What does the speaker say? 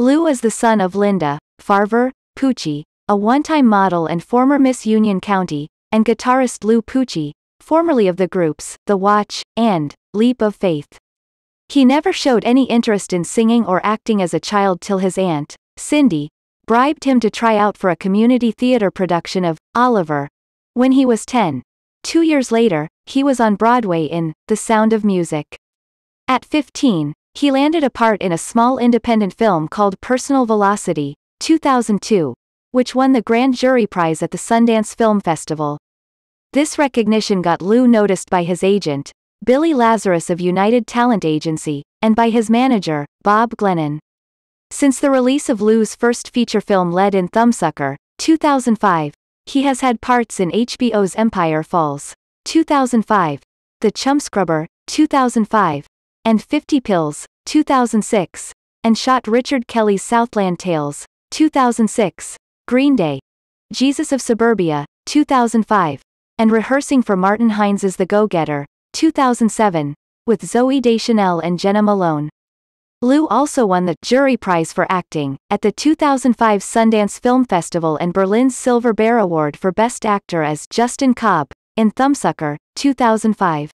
Lou is the son of Linda, Farver, Pucci, a one-time model and former Miss Union County, and guitarist Lou Pucci, formerly of the groups The Watch and Leap of Faith. He never showed any interest in singing or acting as a child till his aunt, Cindy, bribed him to try out for a community theater production of Oliver when he was 10. Two years later, he was on Broadway in The Sound of Music. At 15, he landed a part in a small independent film called Personal Velocity, 2002, which won the Grand Jury Prize at the Sundance Film Festival. This recognition got Lou noticed by his agent, Billy Lazarus of United Talent Agency, and by his manager, Bob Glennon. Since the release of Lou's first feature film Lead in Thumbsucker, 2005, he has had parts in HBO's Empire Falls, 2005, The Chumscrubber, 2005, and 50 Pills, 2006, and shot Richard Kelly's Southland Tales, 2006, Green Day, Jesus of Suburbia, 2005, and rehearsing for Martin Hines's The Go Getter, 2007, with Zoe Deschanel and Jenna Malone. Lou also won the Jury Prize for Acting at the 2005 Sundance Film Festival and Berlin's Silver Bear Award for Best Actor as Justin Cobb in Thumbsucker, 2005.